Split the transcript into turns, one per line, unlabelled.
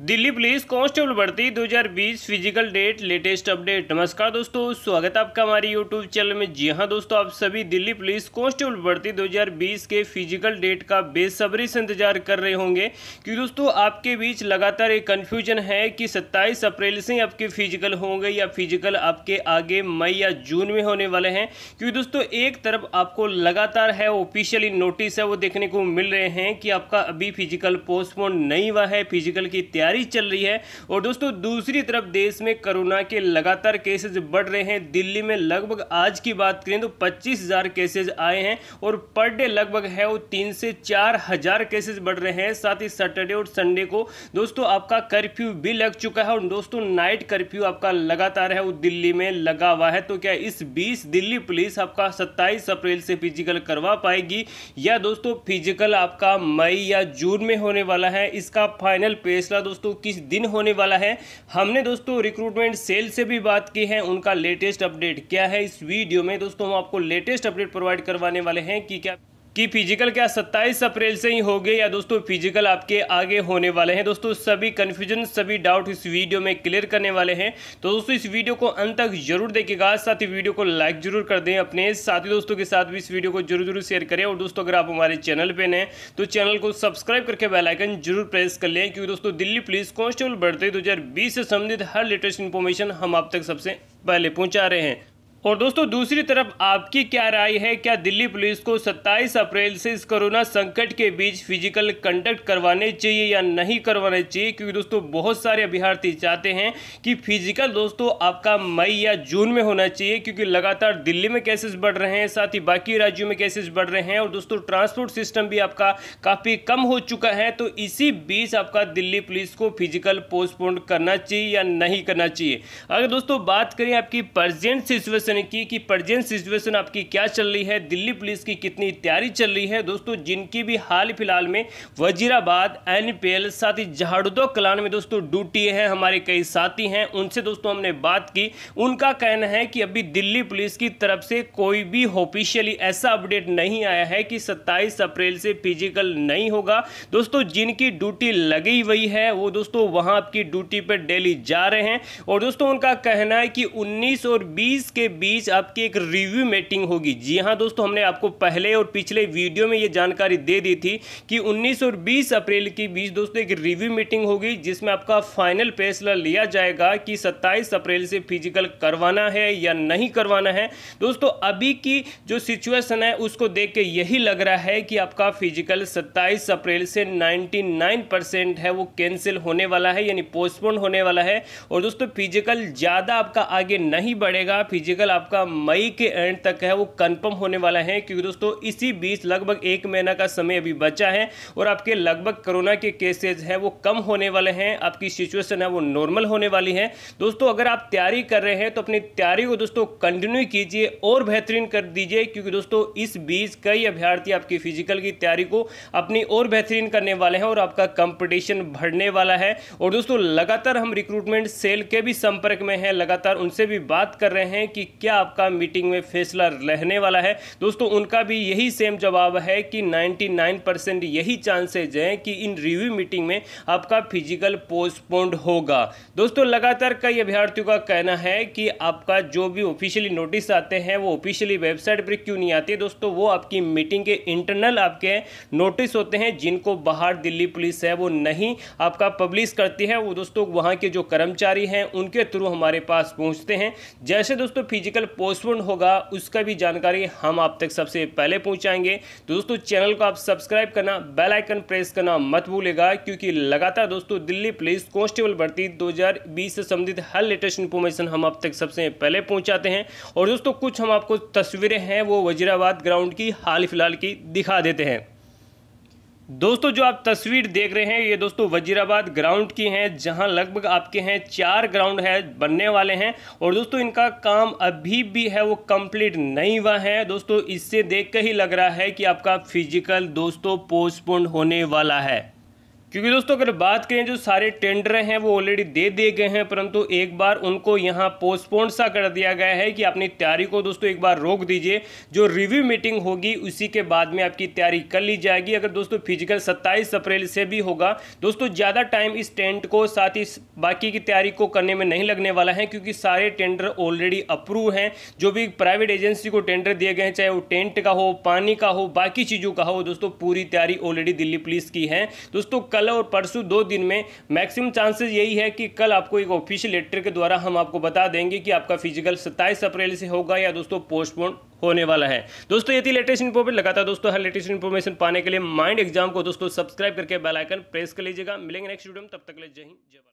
Delhi police constable भर्ती 2020 physical date latest update नमस्कार दोस्तों स्वागत आपका हमारे यूट्यूब चैनल में जी हां दोस्तों आप सभी दिल्ली पुलिस कांस्टेबल भर्ती 2020 के फिजिकल डेट का बेसब्री से इंतजार कर रहे होंगे क्योंकि दोस्तों आपके बीच लगातार एक कंफ्यूजन है कि 27 अप्रैल से आपके फिजिकल होंगे या फिजिकल आपके आगे मई या जून में होने वाले हैं क्योंकि दोस्तों एक तरफ आपको लगातार है ऑफिशियली नोटिस है वो देखने को मिल रहे हैं कि आपका अभी फिजिकल पोस्टपोन नहीं हुआ है फिजिकल की तैयारी चल रही है और दोस्तों दूसरी तरफ देश में कोरोना के लगातार केसेज बढ़ रहे हैं दिल्ली में लगभग आज की बात करें तो पच्चीस हज़ार केसेज आए हैं और पर डे लगभग है वो तीन से चार हज़ार केसेज बढ़ रहे हैं साथ ही सैटरडे और संडे को दोस्तों आपका कर्फ्यू भी लग चुका है और दोस्तों नाइट कर्फ्यू आपका लगातार है वो दिल्ली में लगा हुआ है तो क्या इस बीच दिल्ली पुलिस आपका सत्ताईस अप्रैल से फिजिकल करवा पाएगी या दोस्तों फिजिकल आपका मई या जून में होने वाला है इसका फाइनल फैसला दोस्तों किस दिन होने वाला है हमने दोस्तों रिक्रूटमेंट सेल से भी बात की है उनका लेटेस्ट अपडेट क्या है इस वीडियो में दोस्तों हम आपको लेटेस्ट अपडेट प्रोवाइड करवाने वाले हैं कि क्या कि फिजिकल क्या सत्ताईस अप्रैल से ही होंगे या दोस्तों फिजिकल आपके आगे होने वाले हैं दोस्तों सभी कन्फ्यूजन सभी डाउट इस वीडियो में क्लियर करने वाले हैं तो दोस्तों इस वीडियो को अंत तक जरूर देखिएगा साथ ही वीडियो को लाइक जरूर कर दें अपने साथी दोस्तों के साथ भी इस वीडियो को जरूर जरूर शेयर करें और दोस्तों अगर आप हमारे चैनल पर नए तो चैनल को सब्सक्राइब करके बेलाइकन जरूर प्रेस कर लें क्योंकि दोस्तों दिल्ली पुलिस कॉन्स्टेबल बढ़ते दो से संबंधित हर लेटेस्ट इन्फॉर्मेशन हम आप तक सबसे पहले पहुँचा रहे हैं और दोस्तों दूसरी तरफ आपकी क्या राय है क्या दिल्ली पुलिस को 27 अप्रैल से इस कोरोना संकट के बीच फिजिकल कंडक्ट करवाने चाहिए या नहीं करवाने चाहिए क्योंकि दोस्तों बहुत सारे अभ्यार्थी चाहते हैं कि फिजिकल दोस्तों आपका मई या जून में होना चाहिए क्योंकि लगातार दिल्ली में केसेस बढ़ रहे हैं साथ ही बाकी राज्यों में केसेस बढ़ रहे हैं और दोस्तों ट्रांसपोर्ट सिस्टम भी आपका काफ़ी कम हो चुका है तो इसी बीच आपका दिल्ली पुलिस को फिजिकल पोस्टपोन करना चाहिए या नहीं करना चाहिए अगर दोस्तों बात करें आपकी प्रजेंट सिचुएशन क्वेश्चन की कि प्रजेंट सिचुएशन आपकी क्या चल रही है दिल्ली पुलिस की कितनी तैयारी चल रही है दोस्तों जिनकी भी हाल फिलहाल में वजीराबाद एनपीएल साथ ही झाड़ुदो कलान में दोस्तों ड्यूटी है हमारे कई साथी हैं उनसे दोस्तों हमने बात की उनका कहना है कि अभी दिल्ली पुलिस की तरफ से कोई भी ऑफिशियली ऐसा अपडेट नहीं आया है कि सत्ताईस अप्रैल से फिजिकल नहीं होगा दोस्तों जिनकी ड्यूटी लगी हुई है वो दोस्तों वहां आपकी ड्यूटी पर डेली जा रहे हैं और दोस्तों उनका कहना है कि 19 और 20 के बीच आपकी एक रिव्यू मीटिंग होगी जी हाँ दोस्तों हमने आपको पहले और पिछले वीडियो में ये जानकारी दे दी थी कि 19 और 20 अप्रैल के बीच दोस्तों एक रिव्यू मीटिंग होगी जिसमें आपका फाइनल फैसला लिया जाएगा कि 27 अप्रैल से फिजिकल करवाना है या नहीं करवाना है दोस्तों अभी की जो सिचुएसन है उसको देख के यही लग रहा है कि आपका फिजिकल सत्ताईस अप्रैल से नाइन्टी है वो कैंसिल होने वाला है यानी पोस्टपोन होने वाला है और दोस्तों फिजिकल ज़्यादा आपका आगे नहीं बढ़ेगा फिजिकल आपका मई के एंड तक है वो कंफर्म होने वाला है क्योंकि दोस्तों इसी बीच लगभग एक महीना का समय अभी बचा है और आपके लगभग कोरोना के केसेज हैं वो कम होने वाले हैं आपकी सिचुएशन है वो नॉर्मल होने वाली है दोस्तों अगर आप तैयारी कर रहे हैं तो अपनी तैयारी को दोस्तों कंटिन्यू कीजिए और बेहतरीन कर दीजिए क्योंकि दोस्तों इस बीच कई अभ्यर्थी आपकी फिजिकल की तैयारी को अपनी और बेहतरीन करने वाले हैं और आपका कंपटीशन बढ़ने वाला है और दोस्तों लगातार हम रिक्रूटमेंट सेल के भी संपर्क में हैं लगातार उनसे भी बात कर रहे हैं कि क्या आपका मीटिंग में फैसला रहने वाला है दोस्तों उनका भी यही सेम जवाब है कि 99 परसेंट यही चांसेज हैं कि इन रिव्यू मीटिंग में आपका फिजिकल पोस्टपोन्ड होगा दोस्तों लगातार कई अभ्यर्थियों का कहना है कि आपका जो भी ऑफिशियली नोटिस आते हैं वो ऑफिशियली वेबसाइट पर क्यों नहीं आते दोस्तों वो आपकी मीटिंग के इंटरनल आपके नोटिस होते हैं जिनको बाहर दिल्ली पुलिस है वो नहीं आपका पब्लिश करती है वो दोस्तों वहाँ के जो कर्मचारी हैं उनके थ्रू हमारे पास पहुँचते हैं जैसे दोस्तों फिजिकल प्रैक्टिकल पोस्टपोन होगा उसका भी जानकारी हम आप तक सबसे पहले पहुंचाएंगे तो दोस्तों चैनल को आप सब्सक्राइब करना बेल आइकन प्रेस करना मत भूलेगा क्योंकि लगातार दोस्तों दिल्ली पुलिस कांस्टेबल भर्ती 2020 से संबंधित हर लेटेस्ट इन्फॉर्मेशन हम आप तक सबसे पहले पहुंचाते हैं और दोस्तों कुछ हम आपको तस्वीरें हैं वो वजीराबाद ग्राउंड की हाल फिलहाल की दिखा देते हैं दोस्तों जो आप तस्वीर देख रहे हैं ये दोस्तों वजीराबाद ग्राउंड की हैं जहां लगभग आपके हैं चार ग्राउंड है बनने वाले हैं और दोस्तों इनका काम अभी भी है वो कंप्लीट नहीं हुआ है दोस्तों इससे देख कर ही लग रहा है कि आपका फिजिकल दोस्तों पोस्टपोन होने वाला है क्योंकि दोस्तों अगर बात करें जो सारे टेंडर हैं वो ऑलरेडी दे दिए गए हैं परंतु एक बार उनको यहाँ पोस्टपोन सा कर दिया गया है कि अपनी तैयारी को दोस्तों एक बार रोक दीजिए जो रिव्यू मीटिंग होगी उसी के बाद में आपकी तैयारी कर ली जाएगी अगर दोस्तों फिजिकल सत्ताईस अप्रैल से भी होगा दोस्तों ज़्यादा टाइम इस टेंट को साथ ही बाकी की तैयारी को करने में नहीं लगने वाला है क्योंकि सारे टेंडर ऑलरेडी अप्रूव हैं जो भी प्राइवेट एजेंसी को टेंडर दिए गए हैं चाहे वो टेंट का हो पानी का हो बाकी चीज़ों का हो दोस्तों पूरी तैयारी ऑलरेडी दिल्ली पुलिस की है दोस्तों कल कल और परसों दो दिन में मैक्सिमम चांसेस यही है कि कल आपको एक ऑफिशियल लेटर के द्वारा हम आपको बता देंगे कि आपका फिजिकल सत्ताईस अप्रैल से होगा या दोस्तों पोस्टपोन होने वाला है दोस्तों ये थी लेटेस्ट पर लगातार दोस्तों हर लेटेस्ट इन्फॉर्मेशन पाने के लिए माइंड एग्जाम को दोस्तों सब्सक्राइब करके बेलाइकन प्रेस कर लीजिएगा मिलेंगे नेक्स्ट वीडियो में तब तक ले जय हिंद जय